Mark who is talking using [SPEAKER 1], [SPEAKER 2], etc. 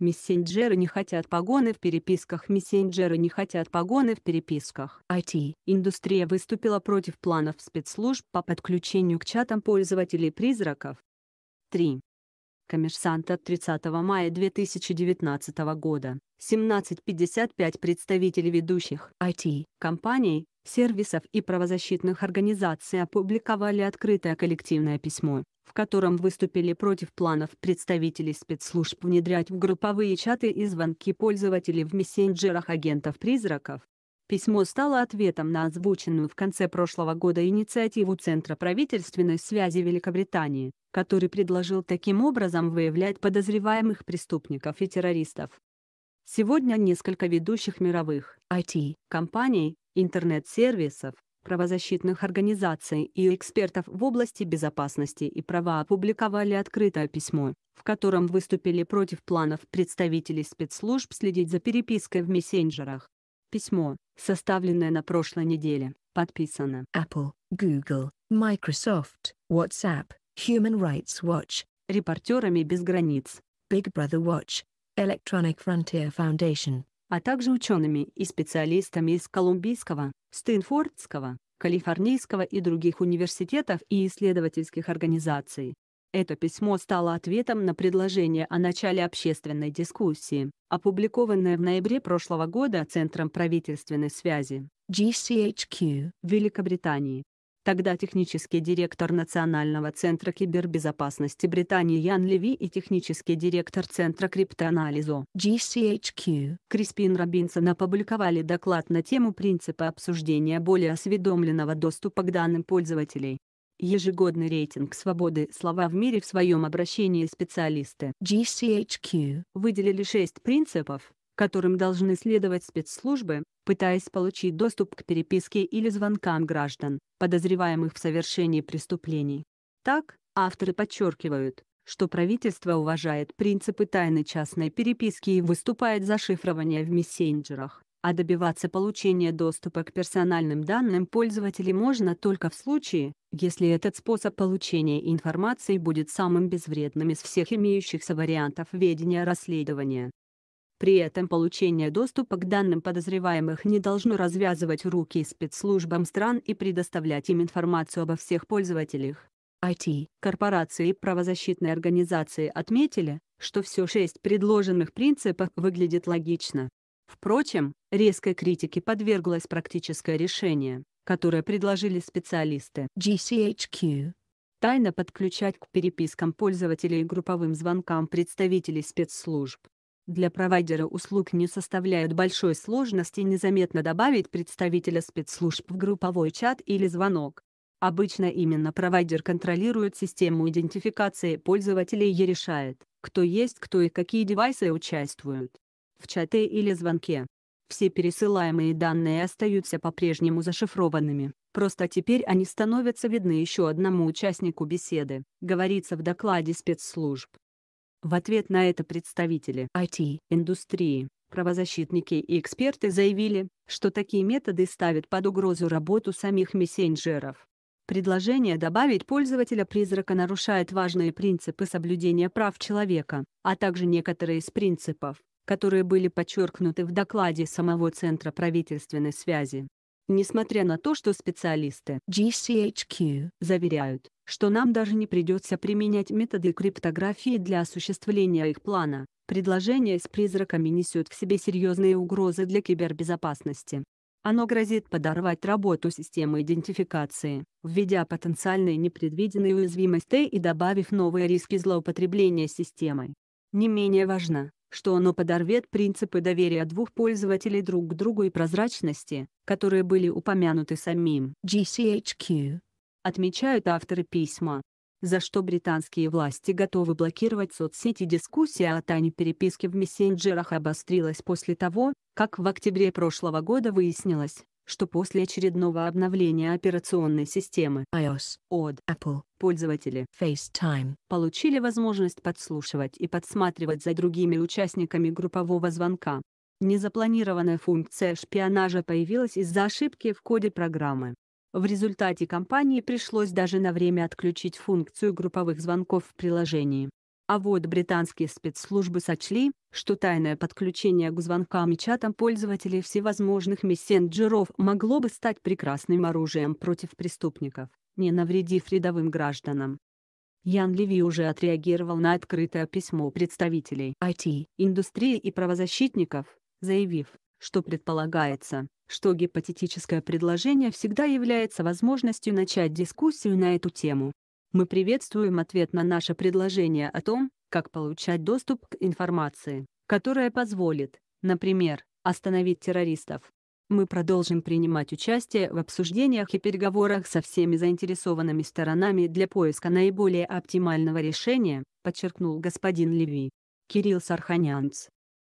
[SPEAKER 1] Мессенджеры не хотят погоны в переписках. Мессенджеры не хотят погоны в переписках. IT-индустрия выступила против планов спецслужб по подключению к чатам пользователей призраков. 3. Коммерсант от 30 мая 2019 года. 17.55 представители ведущих IT-компаний, сервисов и правозащитных организаций опубликовали открытое коллективное письмо, в котором выступили против планов представителей спецслужб внедрять в групповые чаты и звонки пользователей в мессенджерах агентов-призраков. Письмо стало ответом на озвученную в конце прошлого года инициативу Центра правительственной связи Великобритании, который предложил таким образом выявлять подозреваемых преступников и террористов. Сегодня несколько ведущих мировых IT-компаний интернет-сервисов, правозащитных организаций и экспертов в области безопасности и права опубликовали открытое письмо, в котором выступили против планов представителей спецслужб следить за перепиской в мессенджерах. Письмо, составленное на прошлой неделе, подписано Apple, Google, Microsoft, WhatsApp, Human Rights Watch, репортерами без границ, Big Brother Watch, Electronic Frontier Foundation, а также учеными и специалистами из Колумбийского, Стэнфордского, Калифорнийского и других университетов и исследовательских организаций. Это письмо стало ответом на предложение о начале общественной дискуссии, опубликованное в ноябре прошлого года Центром правительственной связи GCHQ Великобритании. Тогда технический директор Национального центра кибербезопасности Британии Ян Леви и технический директор Центра криптоанализа GCHQ Криспин Робинсон опубликовали доклад на тему принципа обсуждения более осведомленного доступа к данным пользователей. Ежегодный рейтинг свободы слова в мире в своем обращении специалисты GCHQ выделили шесть принципов, которым должны следовать спецслужбы, пытаясь получить доступ к переписке или звонкам граждан, подозреваемых в совершении преступлений. Так, авторы подчеркивают, что правительство уважает принципы тайны частной переписки и выступает за шифрование в мессенджерах, а добиваться получения доступа к персональным данным пользователей можно только в случае, если этот способ получения информации будет самым безвредным из всех имеющихся вариантов ведения расследования. При этом получение доступа к данным подозреваемых не должно развязывать руки спецслужбам стран и предоставлять им информацию обо всех пользователях. IT, а корпорации и правозащитные организации отметили, что все шесть предложенных принципов выглядит логично. Впрочем, резкой критике подверглось практическое решение, которое предложили специалисты GCHQ. Тайно подключать к перепискам пользователей и групповым звонкам представителей спецслужб. Для провайдера услуг не составляет большой сложности незаметно добавить представителя спецслужб в групповой чат или звонок. Обычно именно провайдер контролирует систему идентификации пользователей и решает, кто есть кто и какие девайсы участвуют в чате или звонке. Все пересылаемые данные остаются по-прежнему зашифрованными, просто теперь они становятся видны еще одному участнику беседы, говорится в докладе спецслужб. В ответ на это представители IT-индустрии, правозащитники и эксперты заявили, что такие методы ставят под угрозу работу самих мессенджеров. Предложение добавить пользователя-призрака нарушает важные принципы соблюдения прав человека, а также некоторые из принципов, которые были подчеркнуты в докладе самого Центра правительственной связи. Несмотря на то, что специалисты GCHQ заверяют, что нам даже не придется применять методы криптографии для осуществления их плана, предложение с призраками несет в себе серьезные угрозы для кибербезопасности. Оно грозит подорвать работу системы идентификации, введя потенциальные непредвиденные уязвимости и добавив новые риски злоупотребления системой. Не менее важно, что оно подорвет принципы доверия двух пользователей друг к другу и прозрачности, которые были упомянуты самим GCHQ, отмечают авторы письма за что британские власти готовы блокировать соцсети. Дискуссия о тайне переписки в мессенджерах обострилась после того, как в октябре прошлого года выяснилось, что после очередного обновления операционной системы iOS от Apple пользователи FaceTime получили возможность подслушивать и подсматривать за другими участниками группового звонка. Незапланированная функция шпионажа появилась из-за ошибки в коде программы. В результате компании пришлось даже на время отключить функцию групповых звонков в приложении. А вот британские спецслужбы сочли, что тайное подключение к звонкам и чатам пользователей всевозможных мессенджеров могло бы стать прекрасным оружием против преступников, не навредив рядовым гражданам. Ян Леви уже отреагировал на открытое письмо представителей IT-индустрии и правозащитников, заявив, что предполагается, что гипотетическое предложение всегда является возможностью начать дискуссию на эту тему, мы приветствуем ответ на наше предложение о том, как получать доступ к информации, которая позволит, например, остановить террористов. Мы продолжим принимать участие в обсуждениях и переговорах со всеми заинтересованными сторонами для поиска наиболее оптимального решения, подчеркнул господин Леви. Кирилл Сарханянц